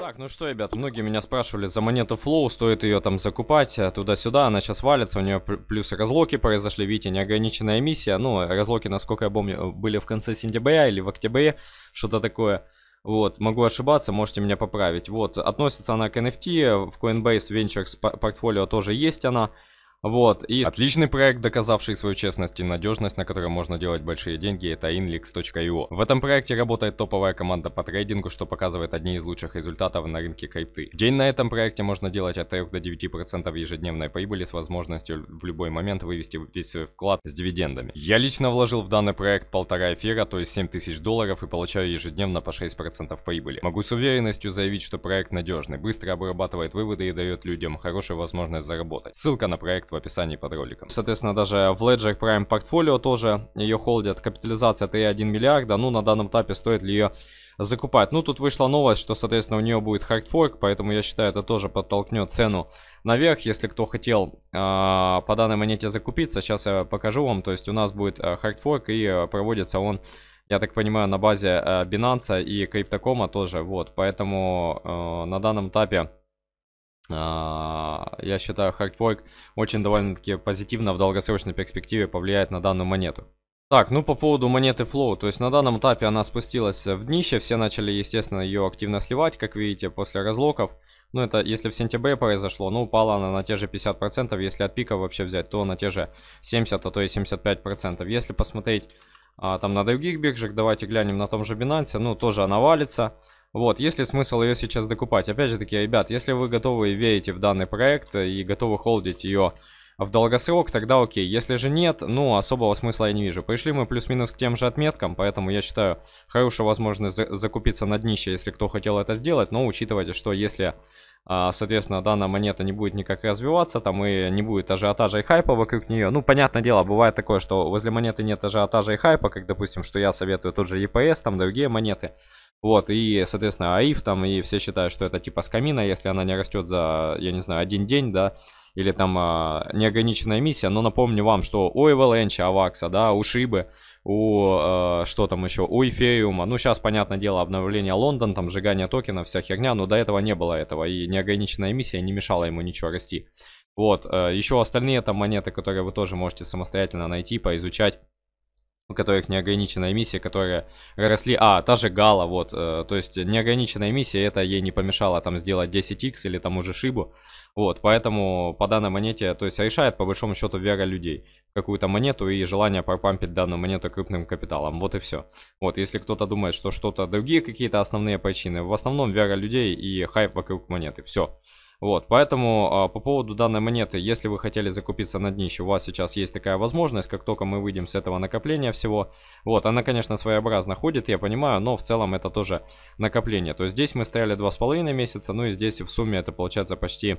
Так, ну что, ребят, многие меня спрашивали, за монету Flow стоит ее там закупать э, туда-сюда, она сейчас валится, у нее плюс разлоки произошли, видите, неограниченная эмиссия, ну, разлоки, насколько я помню, были в конце сентября или в октябре, что-то такое. Вот, могу ошибаться, можете меня поправить. Вот, относится она к NFT, э, в Coinbase Ventures портфолио тоже есть она. Вот, и отличный проект, доказавший свою честность и надежность, на котором можно делать большие деньги, это Inlix.io. В этом проекте работает топовая команда по трейдингу, что показывает одни из лучших результатов на рынке крипты. день на этом проекте можно делать от 3 до 9% ежедневной прибыли с возможностью в любой момент вывести весь свой вклад с дивидендами. Я лично вложил в данный проект полтора эфира, то есть 7 тысяч долларов и получаю ежедневно по 6% прибыли. Могу с уверенностью заявить, что проект надежный, быстро обрабатывает выводы и дает людям хорошую возможность заработать. Ссылка на проект в описании под роликом. Соответственно, даже в Ledger Prime портфолио тоже ее холдят. Капитализация 3,1 миллиарда. Ну, на данном этапе стоит ли ее закупать. Ну, тут вышла новость, что, соответственно, у нее будет хардфорк, поэтому я считаю, это тоже подтолкнет цену наверх. Если кто хотел э, по данной монете закупиться, сейчас я покажу вам. То есть у нас будет э, хардфорк и а, проводится он, я так понимаю, на базе э, Binance и Криптокома тоже. Вот, поэтому э, на данном этапе а, я считаю, хардфорк очень довольно-таки позитивно в долгосрочной перспективе повлияет на данную монету. Так, ну по поводу монеты Flow, то есть на данном этапе она спустилась в днище, все начали, естественно, ее активно сливать, как видите, после разлоков. Ну это если в сентябре произошло, ну упала она на те же 50%, если от пика вообще взять, то на те же 70, а то и 75%. Если посмотреть а, там на других биржах, давайте глянем на том же Binance, ну тоже она валится. Вот, есть ли смысл ее сейчас докупать? Опять же таки, ребят, если вы готовы и верите в данный проект и готовы холдить ее в долгосрок, тогда окей. Если же нет, ну, особого смысла я не вижу. Пришли мы плюс-минус к тем же отметкам, поэтому я считаю, хорошая возможность за закупиться на днище, если кто хотел это сделать, но учитывайте, что если... А, соответственно, данная монета не будет никак развиваться, там и не будет ажиотажа и хайпа вокруг нее. Ну, понятное дело, бывает такое, что возле монеты нет ажиотажа и хайпа, как, допустим, что я советую тот же EPS, там другие монеты. Вот, и, соответственно, АИФ там, и все считают, что это типа скамина, если она не растет за, я не знаю, один день, да, или там а, неограниченная миссия. Но напомню вам, что у Эваленча, Авакса, да, у Шибы, у, а, что там еще, у Эфериума, ну, сейчас, понятное дело, обновление Лондон, там, сжигание токенов, вся херня, но до этого не было этого, и неограниченная миссия не мешала ему ничего расти. Вот, а, еще остальные там монеты, которые вы тоже можете самостоятельно найти, поизучать у которых неограниченная миссия, которые росли... А, та же Гала, вот. Э, то есть неограниченная миссия, это ей не помешало там сделать 10x или там уже Шибу. Вот, поэтому по данной монете, то есть решает по большому счету вера людей в какую-то монету и желание пропампить данную монету крупным капиталом. Вот и все. Вот, если кто-то думает, что что-то другие какие-то основные причины, в основном вера людей и хайп вокруг монеты. Все. Вот, поэтому а, по поводу данной монеты, если вы хотели закупиться на днище, у вас сейчас есть такая возможность, как только мы выйдем с этого накопления всего. Вот, она, конечно, своеобразно ходит, я понимаю, но в целом это тоже накопление. То есть здесь мы стояли 2,5 месяца, ну и здесь в сумме это получается почти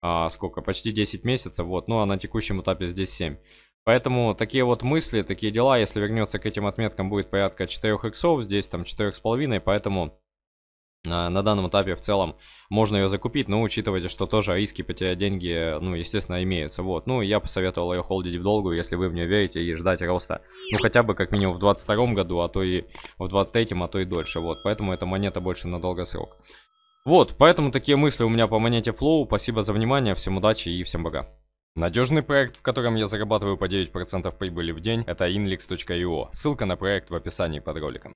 а, сколько, почти 10 месяцев, вот, ну а на текущем этапе здесь 7. Поэтому такие вот мысли, такие дела, если вернется к этим отметкам, будет порядка 4 иксов, здесь там 4,5, поэтому а, на данном этапе в целом можно ее закупить, но учитывайте, что тоже риски потеря деньги, ну, естественно, имеются. Вот, ну, я посоветовал ее холдить в долгу, если вы в нее верите, и ждать роста. Ну, хотя бы как минимум в 22 году, а то и в 23, а то и дольше. Вот, поэтому эта монета больше на долгосрок. Вот, поэтому такие мысли у меня по монете Flow. Спасибо за внимание, всем удачи и всем бога. Надежный проект, в котором я зарабатываю по 9% прибыли в день, это Inlix.io. Ссылка на проект в описании под роликом.